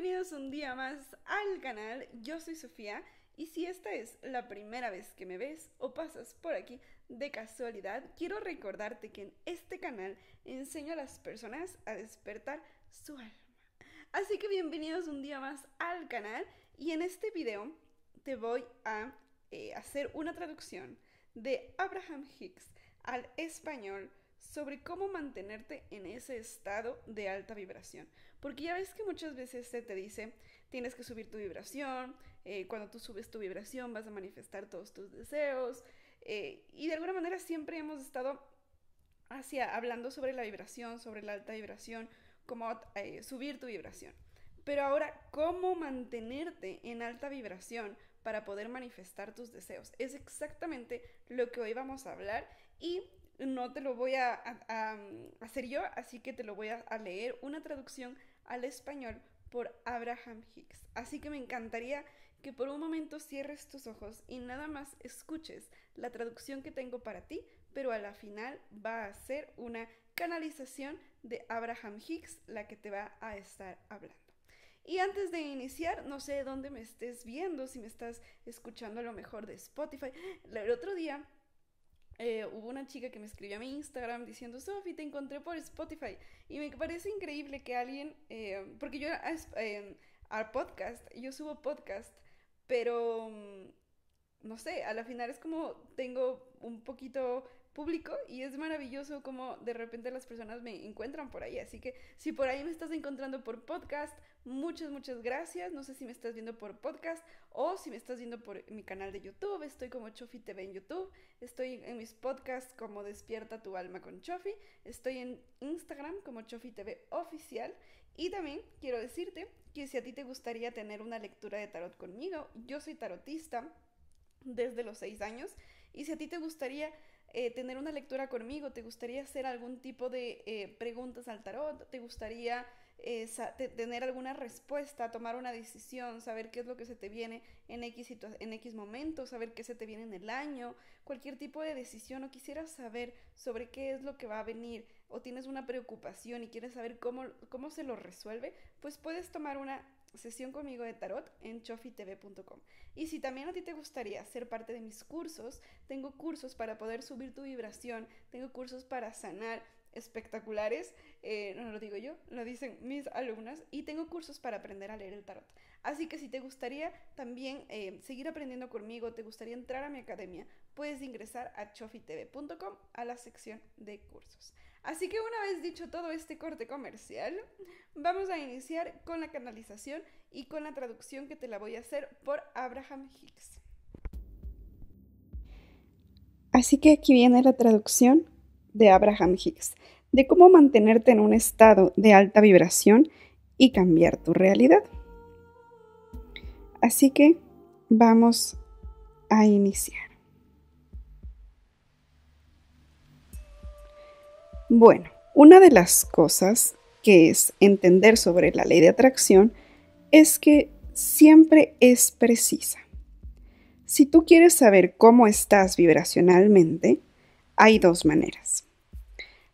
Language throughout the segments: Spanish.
Bienvenidos un día más al canal, yo soy Sofía y si esta es la primera vez que me ves o pasas por aquí de casualidad, quiero recordarte que en este canal enseño a las personas a despertar su alma. Así que bienvenidos un día más al canal y en este video te voy a eh, hacer una traducción de Abraham Hicks al español sobre cómo mantenerte en ese estado de alta vibración. Porque ya ves que muchas veces se te dice, tienes que subir tu vibración, eh, cuando tú subes tu vibración vas a manifestar todos tus deseos. Eh, y de alguna manera siempre hemos estado hacia hablando sobre la vibración, sobre la alta vibración, cómo eh, subir tu vibración. Pero ahora, ¿cómo mantenerte en alta vibración para poder manifestar tus deseos? Es exactamente lo que hoy vamos a hablar y no te lo voy a, mm, hacer yo, así que te lo voy a, a leer una traducción al español por Abraham Hicks. Así que me encantaría que por un momento cierres tus ojos y nada más escuches la traducción que tengo para ti, pero a la final va a ser una canalización de Abraham Hicks la que te va a estar hablando. Y antes de iniciar, no sé dónde me estés viendo, si me estás escuchando a lo mejor de Spotify. El otro día eh, hubo una chica que me escribió a mi Instagram diciendo, Sofi, te encontré por Spotify. Y me parece increíble que alguien, eh, porque yo em, al podcast, yo subo podcast, pero, mm, no sé, a la final es como tengo un poquito público y es maravilloso como de repente las personas me encuentran por ahí. Así que si por ahí me estás encontrando por podcast, muchas, muchas gracias. No sé si me estás viendo por podcast o si me estás viendo por mi canal de YouTube. Estoy como Chofi TV en YouTube. Estoy en mis podcasts como Despierta tu alma con Chofi. Estoy en Instagram como Chofi TV oficial. Y también quiero decirte que si a ti te gustaría tener una lectura de tarot conmigo, yo soy tarotista desde los seis años. Y si a ti te gustaría eh, tener una lectura conmigo, te gustaría hacer algún tipo de eh, preguntas al tarot, te gustaría eh, tener alguna respuesta, tomar una decisión, saber qué es lo que se te viene en X, en X momento, saber qué se te viene en el año, cualquier tipo de decisión o quisieras saber sobre qué es lo que va a venir o tienes una preocupación y quieres saber cómo, cómo se lo resuelve, pues puedes tomar una sesión conmigo de tarot en chofitv.com. Y si también a ti te gustaría ser parte de mis cursos, tengo cursos para poder subir tu vibración, tengo cursos para sanar espectaculares, eh, no lo digo yo, lo dicen mis alumnas, y tengo cursos para aprender a leer el tarot. Así que si te gustaría también eh, seguir aprendiendo conmigo, te gustaría entrar a mi academia, puedes ingresar a chofitv.com a la sección de cursos. Así que una vez dicho todo este corte comercial, vamos a iniciar con la canalización y con la traducción que te la voy a hacer por Abraham Hicks. Así que aquí viene la traducción de Abraham Hicks, de cómo mantenerte en un estado de alta vibración y cambiar tu realidad. Así que vamos a iniciar. Bueno, una de las cosas que es entender sobre la ley de atracción es que siempre es precisa. Si tú quieres saber cómo estás vibracionalmente, hay dos maneras.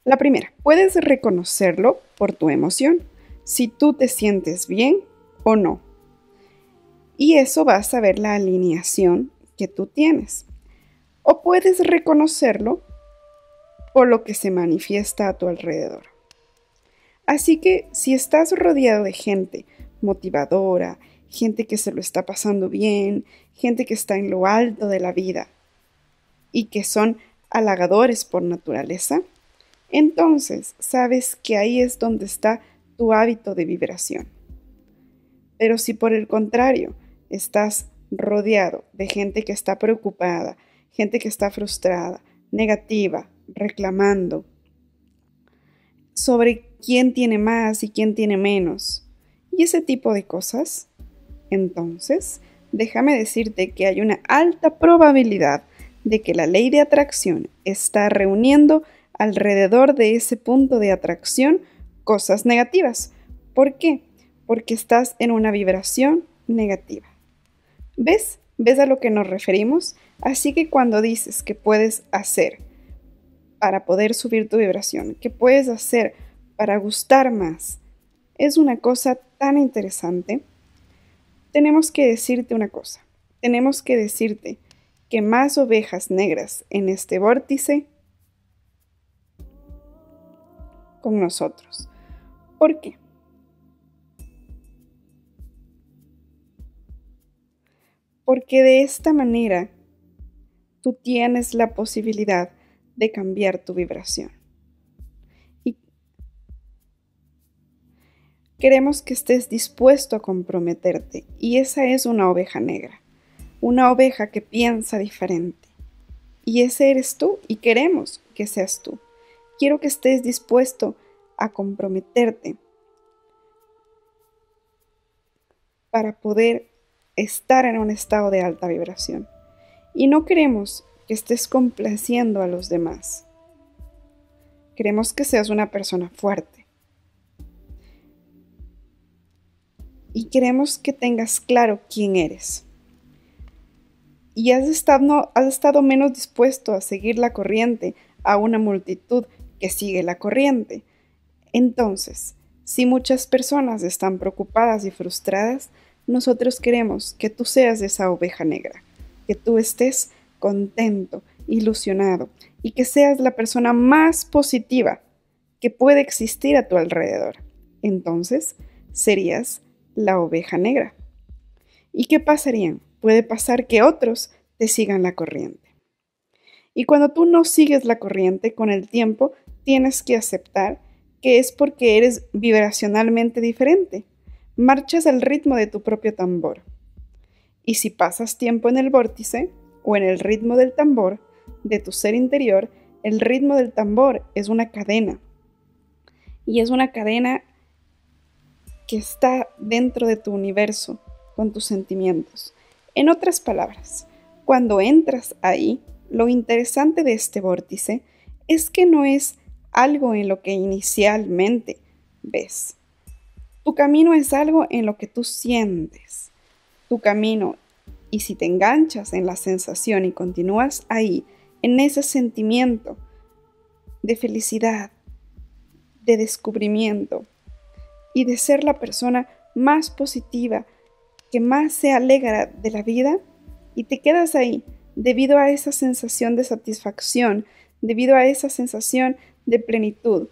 La primera, puedes reconocerlo por tu emoción, si tú te sientes bien o no. Y eso vas a saber la alineación que tú tienes. O puedes reconocerlo o lo que se manifiesta a tu alrededor. Así que si estás rodeado de gente motivadora, gente que se lo está pasando bien, gente que está en lo alto de la vida y que son halagadores por naturaleza, entonces sabes que ahí es donde está tu hábito de vibración. Pero si por el contrario estás rodeado de gente que está preocupada, gente que está frustrada, negativa, reclamando sobre quién tiene más y quién tiene menos y ese tipo de cosas, entonces déjame decirte que hay una alta probabilidad de que la ley de atracción está reuniendo alrededor de ese punto de atracción cosas negativas. ¿Por qué? Porque estás en una vibración negativa. ¿Ves? ¿Ves a lo que nos referimos? Así que cuando dices que puedes hacer para poder subir tu vibración, qué puedes hacer para gustar más. Es una cosa tan interesante. Tenemos que decirte una cosa. Tenemos que decirte que más ovejas negras en este vórtice con nosotros. ¿Por qué? Porque de esta manera tú tienes la posibilidad de cambiar tu vibración. Y queremos que estés dispuesto a comprometerte y esa es una oveja negra, una oveja que piensa diferente. Y ese eres tú y queremos que seas tú. Quiero que estés dispuesto a comprometerte para poder estar en un estado de alta vibración. Y no queremos que estés complaciendo a los demás. Queremos que seas una persona fuerte. Y queremos que tengas claro quién eres. Y has estado, estado menos dispuesto a seguir la corriente a una multitud que sigue la corriente. Entonces, si muchas personas están preocupadas y frustradas, nosotros queremos que tú seas esa oveja negra, que tú estés contento, ilusionado y que seas la persona más positiva que puede existir a tu alrededor. Entonces serías la oveja negra. ¿Y qué pasaría? Puede pasar que otros te sigan la corriente. Y cuando tú no sigues la corriente con el tiempo, tienes que aceptar que es porque eres vibracionalmente diferente. Marchas al ritmo de tu propio tambor. Y si pasas tiempo en el vórtice, o en el ritmo del tambor de tu ser interior, el ritmo del tambor es una cadena. Y es una cadena que está dentro de tu universo, con tus sentimientos. En otras palabras, cuando entras ahí, lo interesante de este vórtice es que no es algo en lo que inicialmente ves. Tu camino es algo en lo que tú sientes. Tu camino y si te enganchas en la sensación y continúas ahí, en ese sentimiento de felicidad, de descubrimiento y de ser la persona más positiva, que más se alegra de la vida, y te quedas ahí debido a esa sensación de satisfacción, debido a esa sensación de plenitud.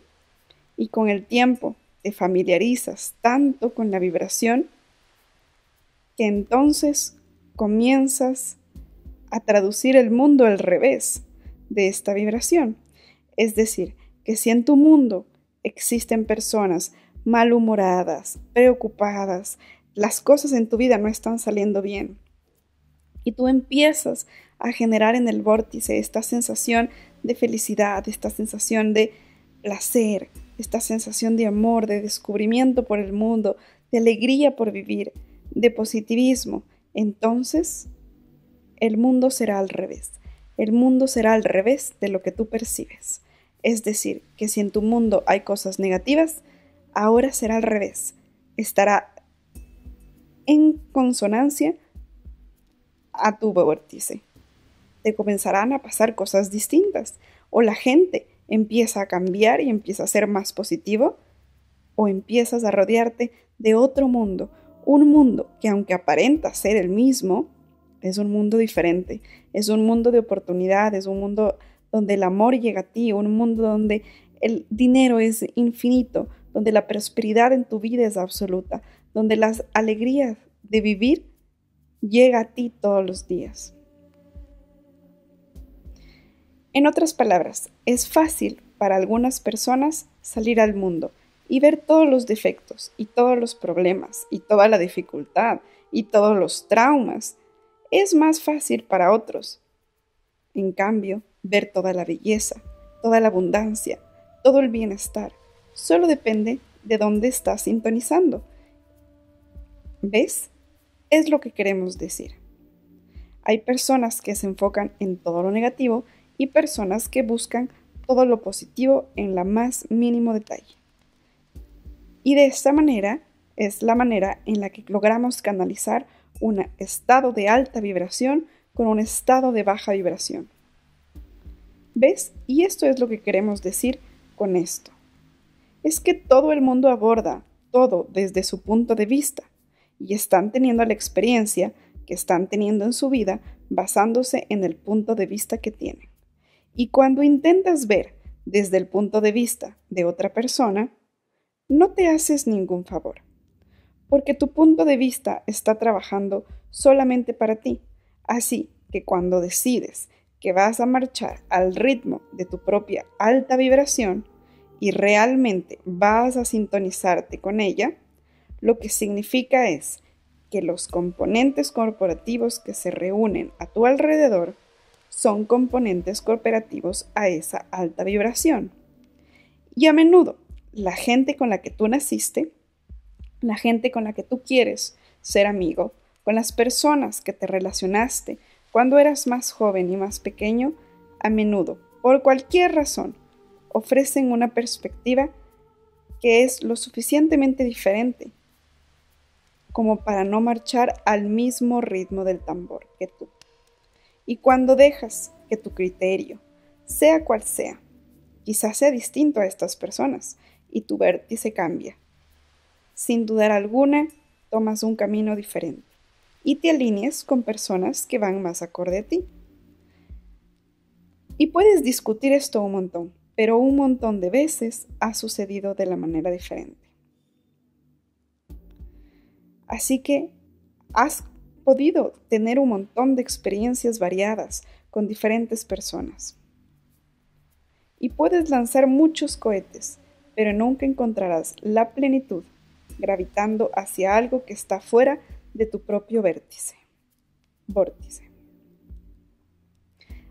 Y con el tiempo te familiarizas tanto con la vibración que entonces comienzas a traducir el mundo al revés de esta vibración. Es decir, que si en tu mundo existen personas malhumoradas, preocupadas, las cosas en tu vida no están saliendo bien, y tú empiezas a generar en el vórtice esta sensación de felicidad, esta sensación de placer, esta sensación de amor, de descubrimiento por el mundo, de alegría por vivir, de positivismo, entonces el mundo será al revés. El mundo será al revés de lo que tú percibes. Es decir, que si en tu mundo hay cosas negativas, ahora será al revés. Estará en consonancia a tu vórtice. Te comenzarán a pasar cosas distintas. O la gente empieza a cambiar y empieza a ser más positivo. O empiezas a rodearte de otro mundo un mundo que aunque aparenta ser el mismo, es un mundo diferente, es un mundo de oportunidades, un mundo donde el amor llega a ti, un mundo donde el dinero es infinito, donde la prosperidad en tu vida es absoluta, donde las alegrías de vivir llega a ti todos los días. En otras palabras, es fácil para algunas personas salir al mundo y ver todos los defectos y todos los problemas y toda la dificultad y todos los traumas es más fácil para otros. En cambio, ver toda la belleza, toda la abundancia, todo el bienestar, solo depende de dónde estás sintonizando. ¿Ves? Es lo que queremos decir. Hay personas que se enfocan en todo lo negativo y personas que buscan todo lo positivo en la más mínimo detalle. Y de esta manera es la manera en la que logramos canalizar un estado de alta vibración con un estado de baja vibración. ¿Ves? Y esto es lo que queremos decir con esto. Es que todo el mundo aborda todo desde su punto de vista y están teniendo la experiencia que están teniendo en su vida basándose en el punto de vista que tienen. Y cuando intentas ver desde el punto de vista de otra persona, no te haces ningún favor, porque tu punto de vista está trabajando solamente para ti. Así que cuando decides que vas a marchar al ritmo de tu propia alta vibración y realmente vas a sintonizarte con ella, lo que significa es que los componentes corporativos que se reúnen a tu alrededor son componentes corporativos a esa alta vibración. Y a menudo la gente con la que tú naciste, la gente con la que tú quieres ser amigo, con las personas que te relacionaste cuando eras más joven y más pequeño, a menudo, por cualquier razón, ofrecen una perspectiva que es lo suficientemente diferente como para no marchar al mismo ritmo del tambor que tú. Y cuando dejas que tu criterio, sea cual sea, quizás sea distinto a estas personas, y tu vértice cambia. Sin dudar alguna, tomas un camino diferente y te alineas con personas que van más acorde a ti. Y puedes discutir esto un montón, pero un montón de veces ha sucedido de la manera diferente. Así que has podido tener un montón de experiencias variadas con diferentes personas. Y puedes lanzar muchos cohetes, pero nunca encontrarás la plenitud gravitando hacia algo que está fuera de tu propio vértice. Vórtice.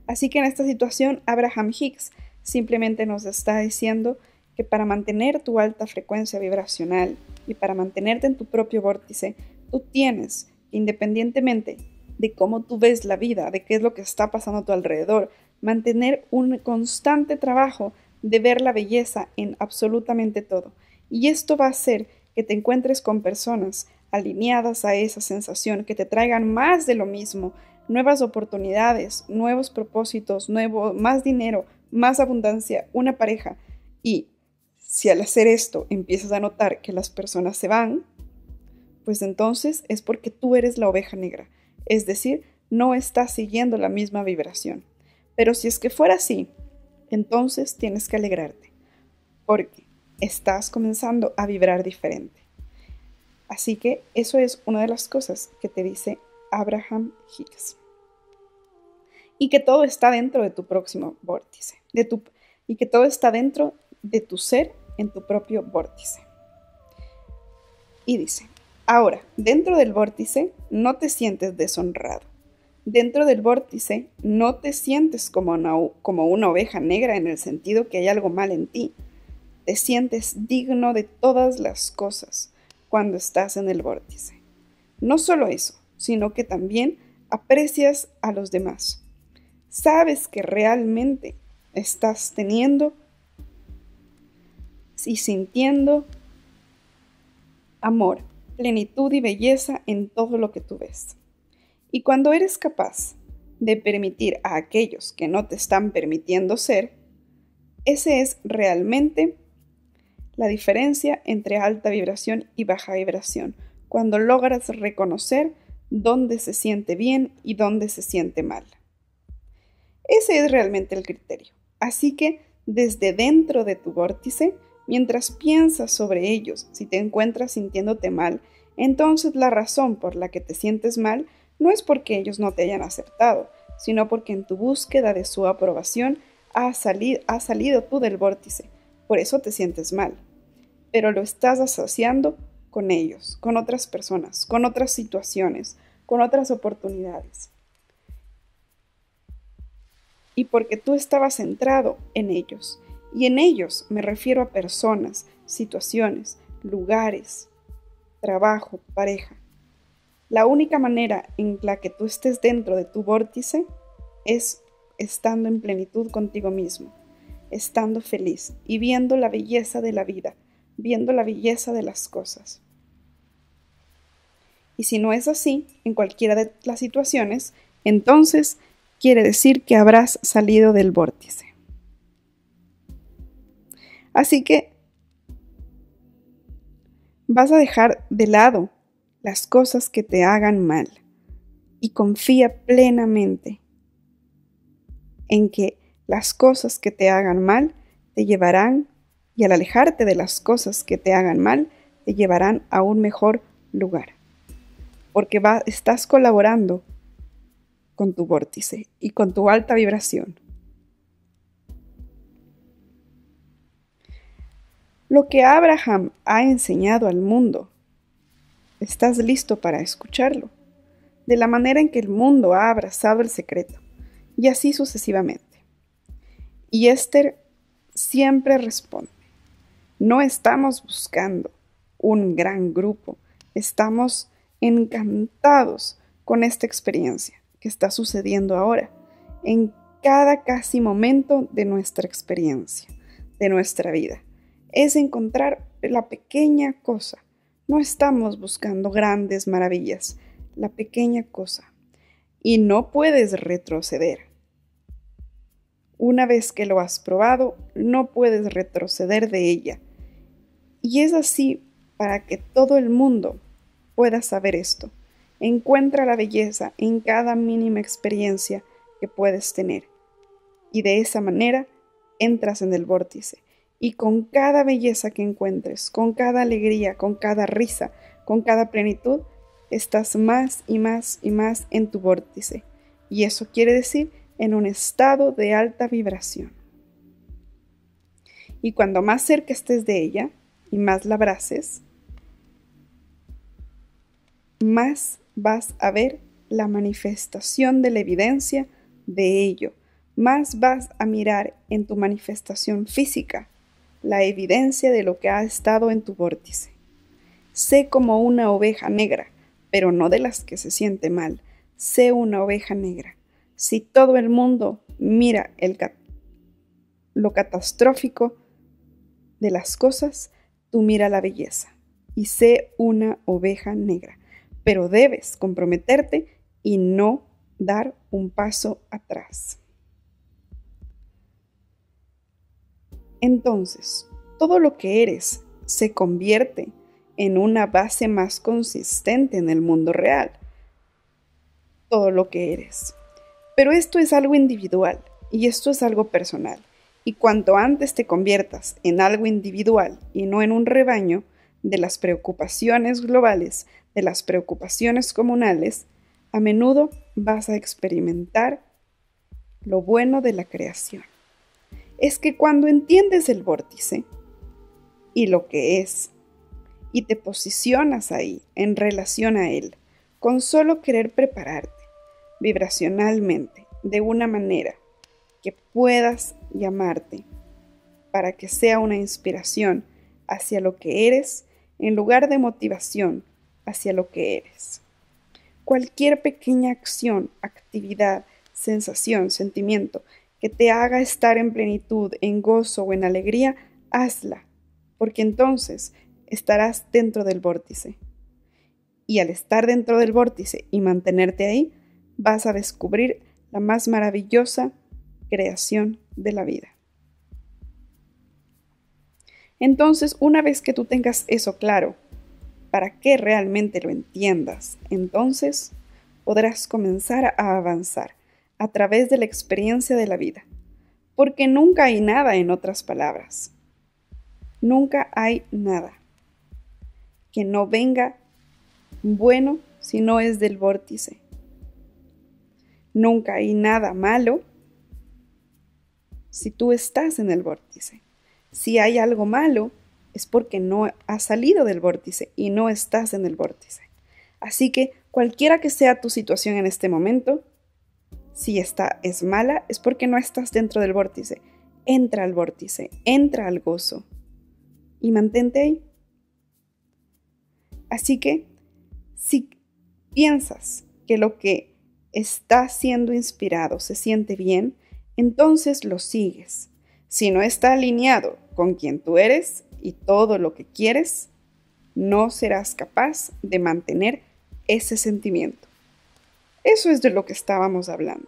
Así que en esta situación, Abraham Hicks simplemente nos está diciendo que para mantener tu alta frecuencia vibracional y para mantenerte en tu propio vórtice, tú tienes, independientemente de cómo tú ves la vida, de qué es lo que está pasando a tu alrededor, mantener un constante trabajo de ver la belleza en absolutamente todo. Y esto va a hacer que te encuentres con personas alineadas a esa sensación, que te traigan más de lo mismo, nuevas oportunidades, nuevos propósitos, nuevo, más dinero, más abundancia, una pareja. Y si al hacer esto empiezas a notar que las personas se van, pues entonces es porque tú eres la oveja negra, es decir, no estás siguiendo la misma vibración. Pero si es que fuera así, entonces tienes que alegrarte, porque estás comenzando a vibrar diferente. Así que eso es una de las cosas que te dice Abraham Hicks. Y que todo está dentro de tu próximo vórtice, de tu, y que todo está dentro de tu ser en tu propio vórtice. Y dice, ahora, dentro del vórtice no te sientes deshonrado Dentro del vórtice no te sientes como una, oveja negra en el sentido que hay algo mal en ti. Te sientes digno de todas las cosas cuando estás en el vórtice. No solo eso, sino que también aprecias a los demás. Sabes que realmente estás teniendo y sintiendo amor, plenitud y belleza en todo lo que tú ves. Y cuando eres capaz de permitir a aquellos que no te están permitiendo ser, ese es realmente la diferencia entre alta vibración y baja vibración, cuando logras reconocer dónde se siente bien y dónde se siente mal. Ese es realmente el criterio. Así que desde dentro de tu vórtice, mientras piensas sobre ellos, si te encuentras sintiéndote mal, entonces la razón por la que te sientes mal no es porque ellos no te hayan aceptado, sino porque en tu búsqueda de su aprobación has, salido tú del vórtice, por eso te sientes mal. Pero lo estás asociando con ellos, con otras personas, con otras situaciones, con otras oportunidades. Y porque tú estabas centrado en ellos. Y en ellos me refiero a personas, situaciones, lugares, trabajo, pareja. La única manera en la que tú estés dentro de tu vórtice es estando en plenitud contigo mismo, estando feliz y viendo la belleza de la vida, viendo la belleza de las cosas. Y si no es así, en cualquiera de las situaciones, entonces quiere decir que habrás salido del vórtice. Así que vas a dejar de lado las cosas que te hagan mal y confía plenamente en que las cosas que te hagan mal te llevarán y al alejarte de las cosas que te hagan mal te llevarán a un mejor lugar. Porque estás colaborando con tu vórtice y con tu alta vibración. Lo que Abraham ha enseñado al mundo ¿Estás listo para escucharlo? De la manera en que el mundo ha abrazado el secreto, y así sucesivamente. Y Esther siempre responde, no estamos buscando un gran grupo, estamos encantados con esta experiencia que está sucediendo ahora, en cada casi momento de nuestra experiencia, de nuestra vida. Es encontrar la pequeña cosa no estamos buscando grandes maravillas, la pequeña cosa. Y no puedes retroceder. Una vez que lo has probado, no puedes retroceder de ella. Y es así para que todo el mundo pueda saber esto. Encuentra la belleza en cada mínima experiencia que puedes tener. Y de esa manera entras en el vórtice y con cada belleza que encuentres, con cada alegría, con cada risa, con cada plenitud, estás más y más y más en tu vórtice. Y eso quiere decir en un estado de alta vibración. Y cuando más cerca estés de ella y más la abraces, más vas a ver la manifestación de la evidencia de ello, más vas a mirar en tu manifestación física la evidencia de lo que ha estado en tu vórtice. Sé como una oveja negra, pero no de las que se siente mal. Sé una oveja negra. Si todo el mundo mira lo catastrófico de las cosas, tú mira la belleza. Y sé una oveja negra, pero debes comprometerte y no dar un paso atrás. Entonces, todo lo que eres se convierte en una base más consistente en el mundo real. Todo lo que eres. Pero esto es algo individual y esto es algo personal. Y cuanto antes te conviertas en algo individual y no en un rebaño de las preocupaciones globales, de las preocupaciones comunales, a menudo vas a experimentar lo bueno de la creación es que cuando entiendes el vórtice y lo que es, y te posicionas ahí en relación a él, con solo querer prepararte vibracionalmente de una manera que puedas llamarte para que sea una inspiración hacia lo que eres en lugar de motivación hacia lo que eres. Cualquier pequeña acción, actividad, sensación, sentimiento que te haga estar en plenitud, en gozo o en alegría, hazla, porque entonces estarás dentro del vórtice. Y al estar dentro del vórtice y mantenerte ahí, vas a descubrir la más maravillosa creación de la vida. Entonces, una vez que tú tengas eso claro, para que realmente lo entiendas, entonces podrás comenzar a avanzar a través de la experiencia de la vida, porque nunca hay nada en otras palabras. Nunca hay nada que no venga bueno si no es del vórtice. Nunca hay nada malo si tú estás en el vórtice. Si hay algo malo es porque no has salido del vórtice y no estás en el vórtice. Así que cualquiera que sea tu situación en este momento, si esta es mala, es porque no estás dentro del vórtice. Entra al vórtice, entra al gozo y mantente ahí. Así que, si piensas que lo que está siendo inspirado se siente bien, entonces lo sigues. Si no está alineado con quien tú eres y todo lo que quieres, no serás capaz de mantener ese sentimiento. Eso es de lo que estábamos hablando.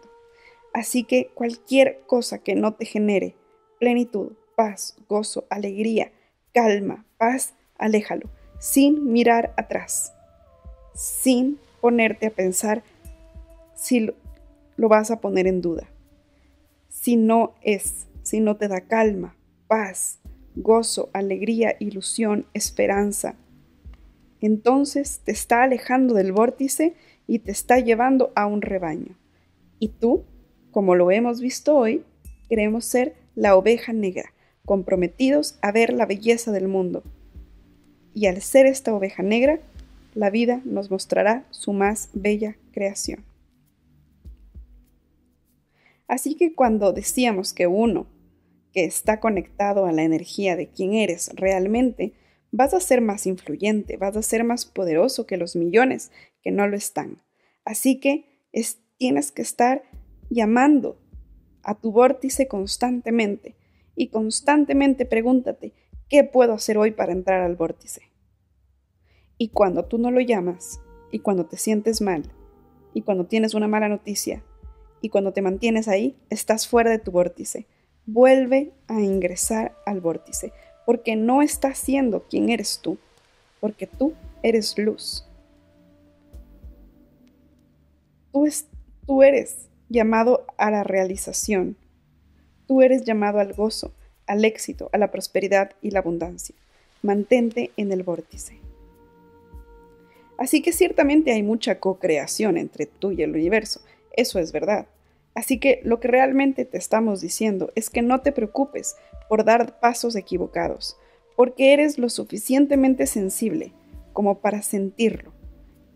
Así que cualquier cosa que no te genere plenitud, paz, gozo, alegría, calma, paz, aléjalo, sin mirar atrás, sin ponerte a pensar si lo, vas a poner en duda. Si no es, si no te da calma, paz, gozo, alegría, ilusión, esperanza, entonces te está alejando del vórtice y te está llevando a un rebaño. Y tú, como lo hemos visto hoy, queremos ser la oveja negra, comprometidos a ver la belleza del mundo. Y al ser esta oveja negra, la vida nos mostrará su más bella creación. Así que cuando decíamos que uno, que está conectado a la energía de quien eres realmente, vas a ser más influyente, vas a ser más poderoso que los millones que no lo están. Así que es, tienes que estar llamando a tu vórtice constantemente y constantemente pregúntate, ¿qué puedo hacer hoy para entrar al vórtice? Y cuando tú no lo llamas, y cuando te sientes mal, y cuando tienes una mala noticia, y cuando te mantienes ahí, estás fuera de tu vórtice. Vuelve a ingresar al vórtice, porque no estás siendo quien eres tú, porque tú eres luz. Tú, eres llamado a la realización. Tú eres llamado al gozo, al éxito, a la prosperidad y la abundancia. Mantente en el vórtice. Así que ciertamente hay mucha co-creación entre tú y el universo. Eso es verdad. Así que lo que realmente te estamos diciendo es que no te preocupes por dar pasos equivocados, porque eres lo suficientemente sensible como para sentirlo,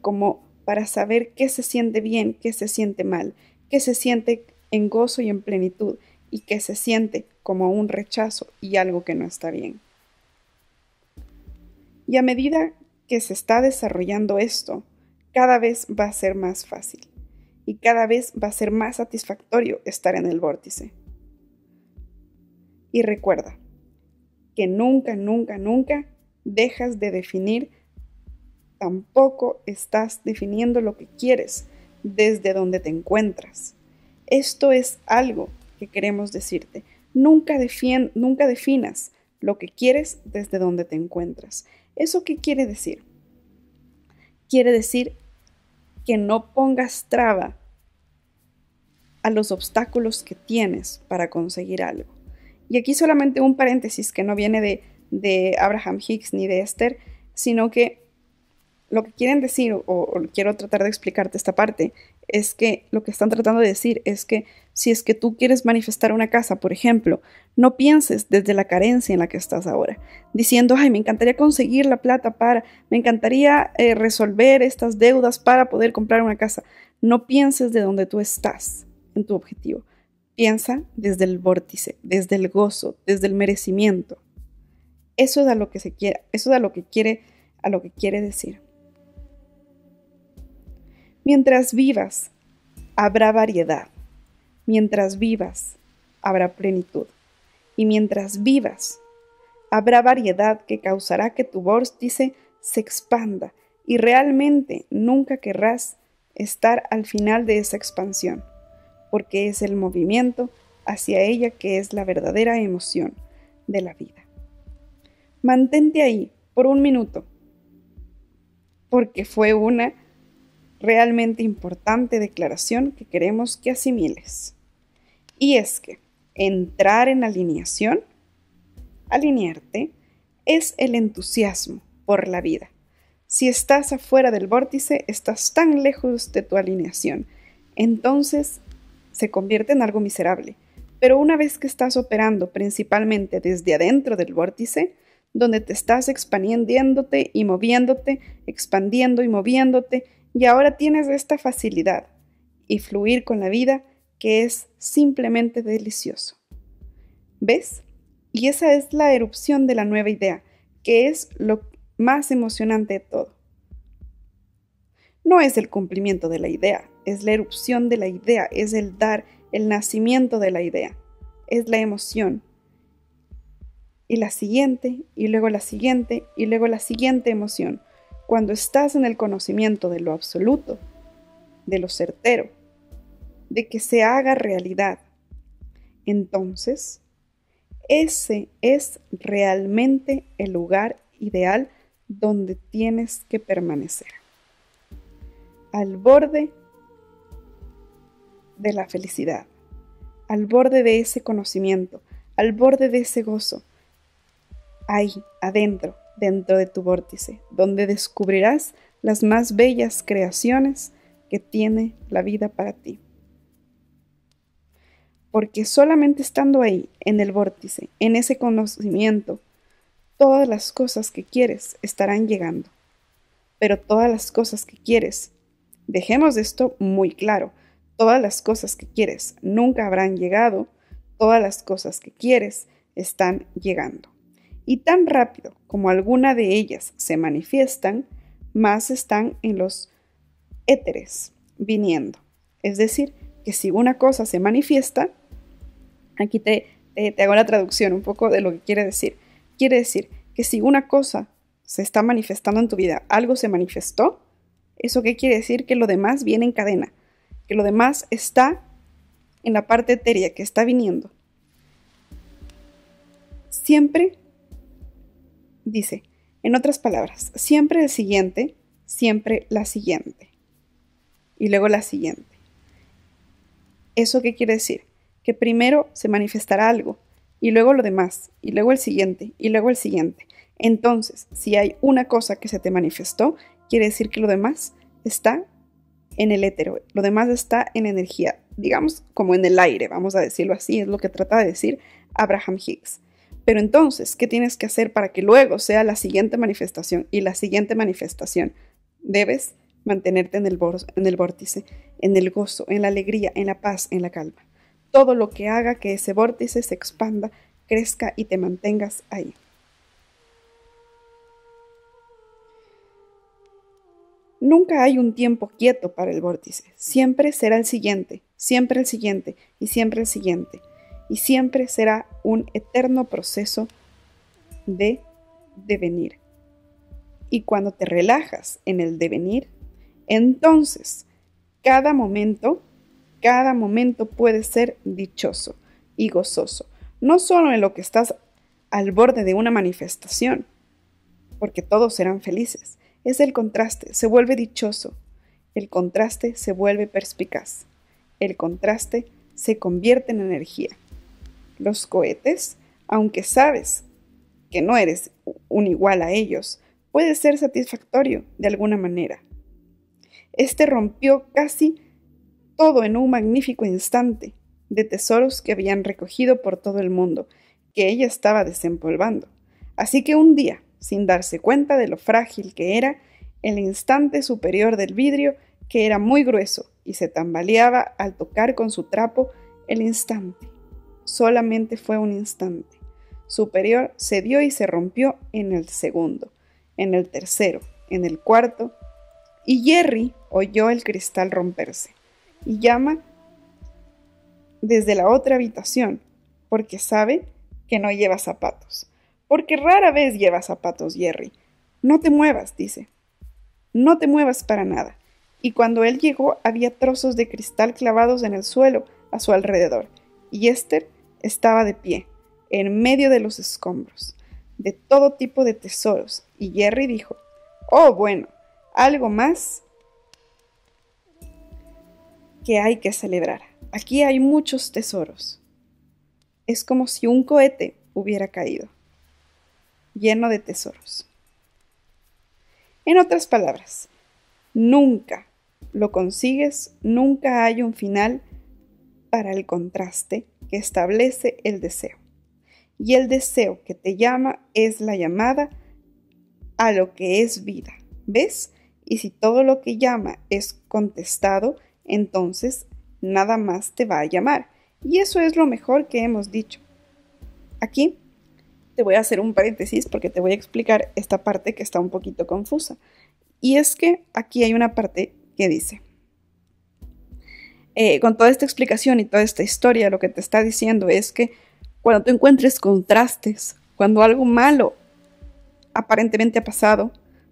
como para saber qué se siente bien, qué se siente mal, qué se siente en gozo y en plenitud, y qué se siente como un rechazo y algo que no está bien. Y a medida que se está desarrollando esto, cada vez va a ser más fácil y cada vez va a ser más satisfactorio estar en el vórtice. Y recuerda que nunca, nunca, nunca dejas de definir tampoco estás definiendo lo que quieres desde donde te encuentras. Esto es algo que queremos decirte. Nunca, defien nunca definas lo que quieres desde donde te encuentras. ¿Eso qué quiere decir? Quiere decir que no pongas traba a los obstáculos que tienes para conseguir algo. Y aquí solamente un paréntesis que no viene de, de Abraham Hicks ni de Esther, sino que lo que quieren decir, o, quiero tratar de explicarte esta parte, es que lo que están tratando de decir es que si es que tú quieres manifestar una casa, por ejemplo, no pienses desde la carencia en la que estás ahora, diciendo, ay, me encantaría conseguir la plata para, me encantaría eh, resolver estas deudas para poder comprar una casa. No pienses de donde tú estás en tu objetivo. Piensa desde el vórtice, desde el gozo, desde el merecimiento. Eso es lo que se quiere, eso es lo que quiere, a lo que quiere decir. Mientras vivas, habrá variedad. Mientras vivas, habrá plenitud. Y mientras vivas, habrá variedad que causará que tu vórtice se expanda y realmente nunca querrás estar al final de esa expansión, porque es el movimiento hacia ella que es la verdadera emoción de la vida. Mantente ahí por un minuto, porque fue una realmente importante declaración que queremos que asimiles. Y es que entrar en alineación, alinearte, es el entusiasmo por la vida. Si estás afuera del vórtice, estás tan lejos de tu alineación. Entonces se convierte en algo miserable. Pero una vez que estás operando principalmente desde adentro del vórtice, donde te estás expandiéndote y moviéndote, expandiendo y moviéndote, y ahora tienes esta facilidad y fluir con la vida que es simplemente delicioso. ¿Ves? Y esa es la erupción de la nueva idea, que es lo más emocionante de todo. No es el cumplimiento de la idea, es la erupción de la idea, es el dar, el nacimiento de la idea, es la emoción. Y la siguiente, y luego la siguiente, y luego la siguiente emoción cuando estás en el conocimiento de lo absoluto, de lo certero, de que se haga realidad, entonces ese es realmente el lugar ideal donde tienes que permanecer. Al borde de la felicidad, al borde de ese conocimiento, al borde de ese gozo, ahí, adentro, dentro de tu vórtice, donde descubrirás las más bellas creaciones que tiene la vida para ti. Porque solamente estando ahí, en el vórtice, en ese conocimiento, todas las cosas que quieres estarán llegando. Pero todas las cosas que quieres, dejemos esto muy claro, todas las cosas que quieres nunca habrán llegado, todas las cosas que quieres están llegando y tan rápido como alguna de ellas se manifiestan, más están en los éteres viniendo. Es decir, que si una cosa se manifiesta, aquí te, te, hago la traducción un poco de lo que quiere decir. Quiere decir que si una cosa se está manifestando en tu vida, algo se manifestó, ¿eso qué quiere decir? Que lo demás viene en cadena, que lo demás está en la parte etérea que está viniendo. Siempre Dice, en otras palabras, siempre el siguiente, siempre la siguiente. Y luego la siguiente. ¿Eso qué quiere decir? Que primero se manifestará algo, y luego lo demás, y luego el siguiente, y luego el siguiente. Entonces, si hay una cosa que se te manifestó, quiere decir que lo demás está en el étero, lo demás está en energía, digamos como en el aire, vamos a decirlo así, es lo que trata de decir Abraham Hicks. Pero entonces, ¿qué tienes que hacer para que luego sea la siguiente manifestación y la siguiente manifestación? Debes mantenerte en el, en el vórtice, en el gozo, en la alegría, en la paz, en la calma. Todo lo que haga que ese vórtice se expanda, crezca y te mantengas ahí. Nunca hay un tiempo quieto para el vórtice. Siempre será el siguiente, siempre el siguiente y siempre el siguiente y siempre será un eterno proceso de devenir. Y cuando te relajas en el devenir, entonces cada momento, cada momento puede ser dichoso y gozoso, no solo en lo que estás al borde de una manifestación, porque todos serán felices, es el contraste, se vuelve dichoso, el contraste se vuelve perspicaz, el contraste se convierte en energía los cohetes, aunque sabes que no eres un igual a ellos, puede ser satisfactorio de alguna manera. Este rompió casi todo en un magnífico instante de tesoros que habían recogido por todo el mundo, que ella estaba desempolvando. Así que un día, sin darse cuenta de lo frágil que era, el instante superior del vidrio, que era muy grueso y se tambaleaba al tocar con su trapo el instante solamente fue un instante. Superior cedió y se rompió en el segundo, en el tercero, en el cuarto, y Jerry oyó el cristal romperse y llama desde la otra habitación porque sabe que no lleva zapatos, porque rara vez lleva zapatos Jerry. No te muevas, dice. No te muevas para nada. Y cuando él llegó había trozos de cristal clavados en el suelo a su alrededor, y Esther estaba de pie, en medio de los escombros, de todo tipo de tesoros, y Jerry dijo, Oh, bueno, algo más que hay que celebrar. Aquí hay muchos tesoros. Es como si un cohete hubiera caído, lleno de tesoros. En otras palabras, nunca lo consigues, nunca hay un final para el contraste que establece el deseo. Y el deseo que te llama es la llamada a lo que es vida. ¿Ves? Y si todo lo que llama es contestado, entonces nada más te va a llamar. Y eso es lo mejor que hemos dicho. Aquí te voy a hacer un paréntesis porque te voy a explicar esta parte que está un poquito confusa. Y es que aquí hay una parte que dice, eh, con toda esta explicación y toda esta historia, lo que te está diciendo es que cuando tú encuentres contrastes, cuando algo malo aparentemente ha pasado,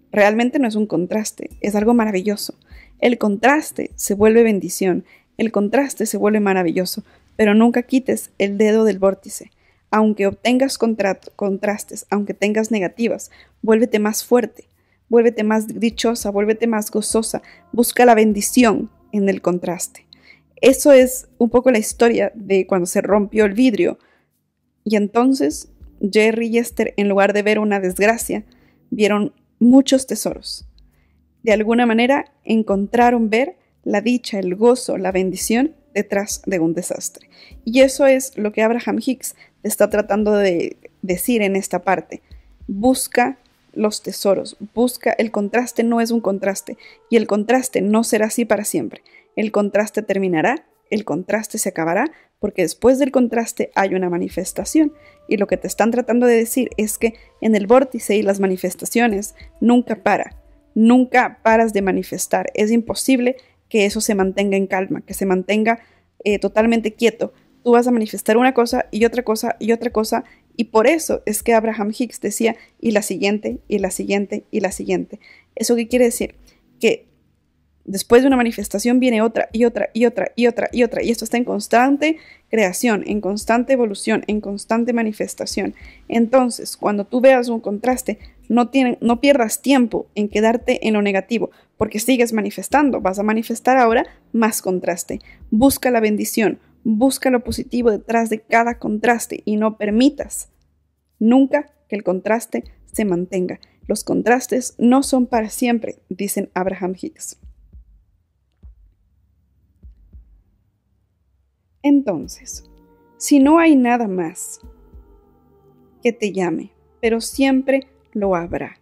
realmente no es un contraste, es algo maravilloso. El contraste se vuelve bendición, el contraste se vuelve maravilloso, pero nunca quites el dedo del vórtice. Aunque obtengas contrastes, aunque tengas negativas, vuélvete más fuerte, vuélvete más dichosa, vuélvete más gozosa, busca la bendición en el contraste. Eso es un poco la historia de cuando se rompió el vidrio. Y entonces Jerry y Esther, en lugar de ver una desgracia, vieron muchos tesoros. De alguna manera encontraron ver la dicha, el gozo, la bendición detrás de un desastre. Y eso es lo que Abraham Hicks está tratando de decir en esta parte. Busca los tesoros, busca el contraste, no es un contraste, y el contraste no será así para siempre. El contraste terminará, el contraste se acabará, porque después del contraste hay una manifestación. Y lo que te están tratando de decir es que en el vórtice y las manifestaciones nunca para, nunca paras de manifestar. Es imposible que eso se mantenga en calma, que se mantenga eh, totalmente quieto. Tú vas a manifestar una cosa y otra cosa y otra cosa. Y por eso es que Abraham Hicks decía, y la siguiente, y la siguiente, y la siguiente. ¿Eso qué quiere decir? Que Después de una manifestación viene otra y otra y otra y otra y otra. Y esto está en constante creación, en constante evolución, en constante manifestación. Entonces, cuando tú veas un contraste, no, no pierdas tiempo en quedarte en lo negativo, porque sigues manifestando. Vas a manifestar ahora más contraste. Busca la bendición, busca lo positivo detrás de cada contraste y no permitas nunca que el contraste se mantenga. Los contrastes no son para siempre, dicen Abraham Hicks. Entonces, si no hay nada más que te llame, pero siempre lo habrá.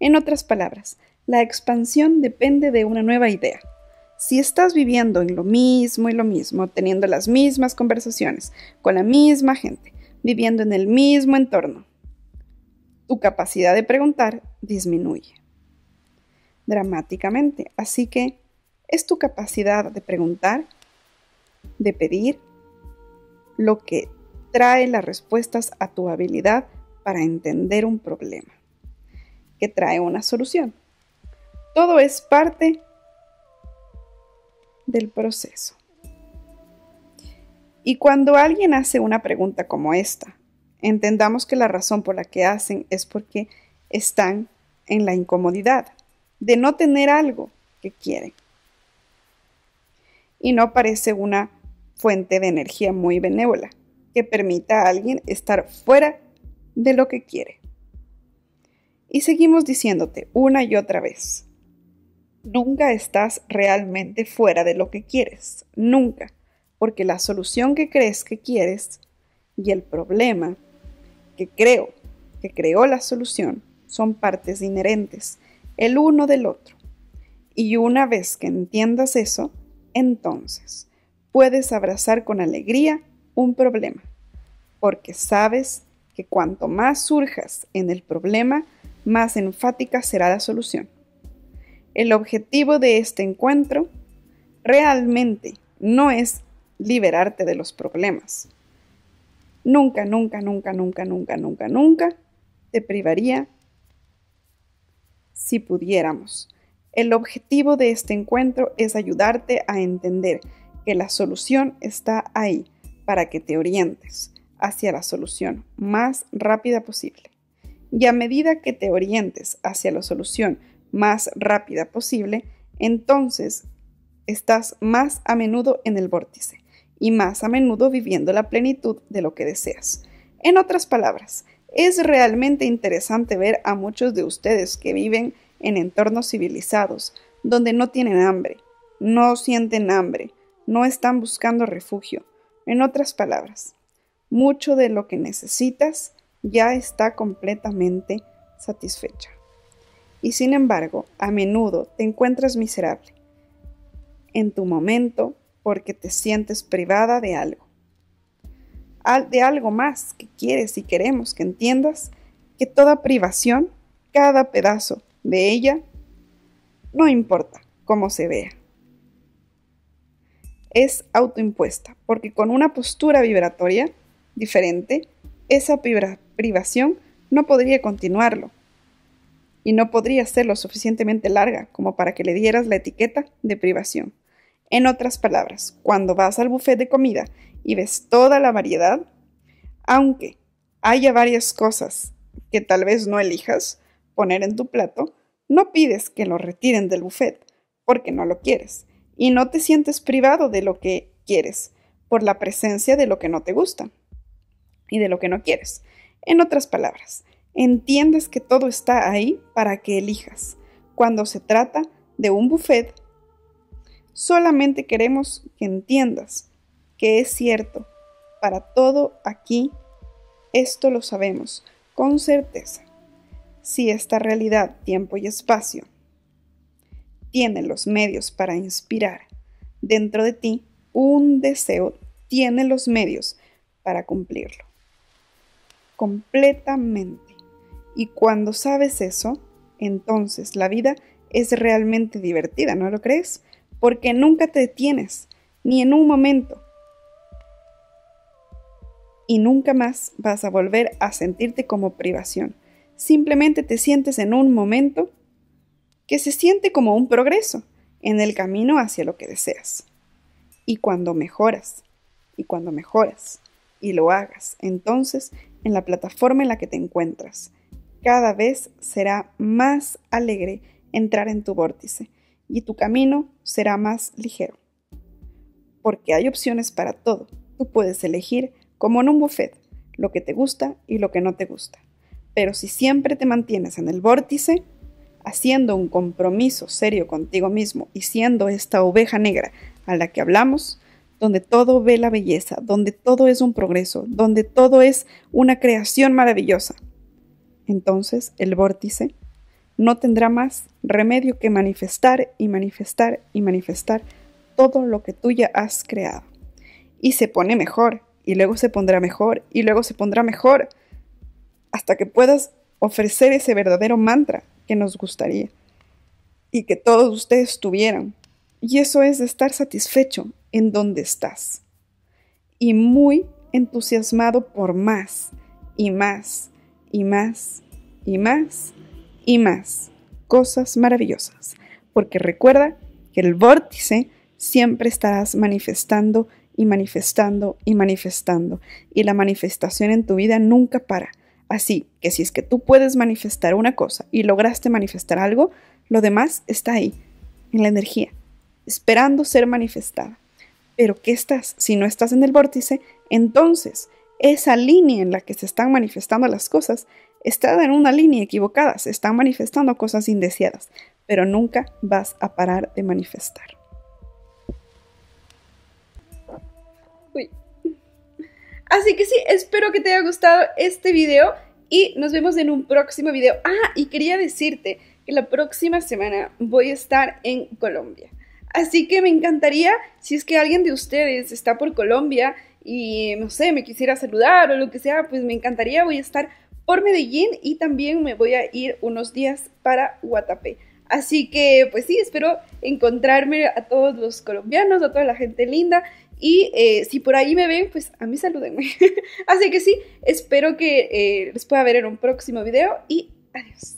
En otras palabras, la expansión depende de una nueva idea. Si estás viviendo en lo mismo y lo mismo, teniendo las mismas conversaciones, con la misma gente, viviendo en el mismo entorno, tu capacidad de preguntar disminuye dramáticamente. Así que es tu capacidad de preguntar de pedir, lo que trae las respuestas a tu habilidad para entender un problema, que trae una solución. Todo es parte del proceso. Y cuando alguien hace una pregunta como esta, entendamos que la razón por la que hacen es porque están en la incomodidad de no tener algo que quieren y no parece una fuente de energía muy benévola que permita a alguien estar fuera de lo que quiere. Y seguimos diciéndote una y otra vez, nunca estás realmente fuera de lo que quieres, nunca, porque la solución que crees que quieres y el problema que creo que creó la solución son partes inherentes el uno del otro. Y una vez que entiendas eso, entonces, puedes abrazar con alegría un problema, porque sabes que cuanto más surjas en el problema, más enfática será la solución. El objetivo de este encuentro realmente no es liberarte de los problemas. Nunca, nunca, nunca, nunca, nunca, nunca, nunca te privaría si pudiéramos el objetivo de este encuentro es ayudarte a entender que la solución está ahí para que te orientes hacia la solución más rápida posible. Y a medida que te orientes hacia la solución más rápida posible, entonces estás más a menudo en el vórtice y más a menudo viviendo la plenitud de lo que deseas. En otras palabras, es realmente interesante ver a muchos de ustedes que viven en entornos civilizados, donde no tienen hambre, no sienten hambre, no están buscando refugio. En otras palabras, mucho de lo que necesitas ya está completamente satisfecha. Y sin embargo, a menudo te encuentras miserable en tu momento porque te sientes privada de algo, de algo más que quieres y queremos que entiendas que toda privación, cada pedazo de ella, no importa cómo se vea. Es autoimpuesta, porque con una postura vibratoria diferente, esa privación no podría continuarlo y no podría ser lo suficientemente larga como para que le dieras la etiqueta de privación. En otras palabras, cuando vas al buffet de comida y ves toda la variedad, aunque haya varias cosas que tal vez no elijas poner en tu plato, no pides que lo retiren del buffet, porque no lo quieres, y no te sientes privado de lo que quieres, por la presencia de lo que no te gusta y de lo que no quieres. En otras palabras, entiendes que todo está ahí para que elijas. Cuando se trata de un buffet, solamente queremos que entiendas que es cierto, para todo aquí, esto lo sabemos con certeza si esta realidad, tiempo y espacio tiene los medios para inspirar dentro de ti un deseo, tiene los medios para cumplirlo. Completamente. Y cuando sabes eso, entonces la vida es realmente divertida, ¿no lo crees? Porque nunca te detienes, ni en un momento. Y nunca más vas a volver a sentirte como privación simplemente te sientes en un momento que se siente como un progreso en el camino hacia lo que deseas. Y cuando mejoras, y cuando mejoras, y lo hagas, entonces en la plataforma en la que te encuentras, cada vez será más alegre entrar en tu vórtice y tu camino será más ligero. Porque hay opciones para todo. Tú puedes elegir, como en un buffet, lo que te gusta y lo que no te gusta. Pero si siempre te mantienes en el vórtice, haciendo un compromiso serio contigo mismo y siendo esta oveja negra a la que hablamos, donde todo ve la belleza, donde todo es un progreso, donde todo es una creación maravillosa, entonces el vórtice no tendrá más remedio que manifestar y manifestar y manifestar todo lo que tú ya has creado. Y se pone mejor, y luego se pondrá mejor, y luego se pondrá mejor hasta que puedas ofrecer ese verdadero mantra que nos gustaría y que todos ustedes tuvieran. Y eso es estar satisfecho en donde estás y muy entusiasmado por más y más y más y más y más cosas maravillosas. Porque recuerda que el vórtice siempre estarás manifestando y manifestando y manifestando. Y la manifestación en tu vida nunca para. Así que si es que tú puedes manifestar una cosa y lograste manifestar algo, lo demás está ahí, en la energía, esperando ser manifestada. Pero ¿qué estás? Si no estás en el vórtice, entonces esa línea en la que se están manifestando las cosas está en una línea equivocada, se están manifestando cosas indeseadas, pero nunca vas a parar de manifestar. Uy. Así que sí, espero que te haya gustado este video y nos vemos en un próximo video. Ah, y quería decirte que la próxima semana voy a estar en Colombia. Así que me encantaría si es que alguien de ustedes está por Colombia y no sé, me quisiera saludar o lo que sea, pues me encantaría. Voy a estar por Medellín y también me voy a ir unos días para Guatapé. Así que, pues sí, espero encontrarme a todos los colombianos, a toda la gente linda y eh, si por ahí me ven, pues a mí salúdenme. Así que sí, espero que eh, les pueda ver en un próximo video y adiós.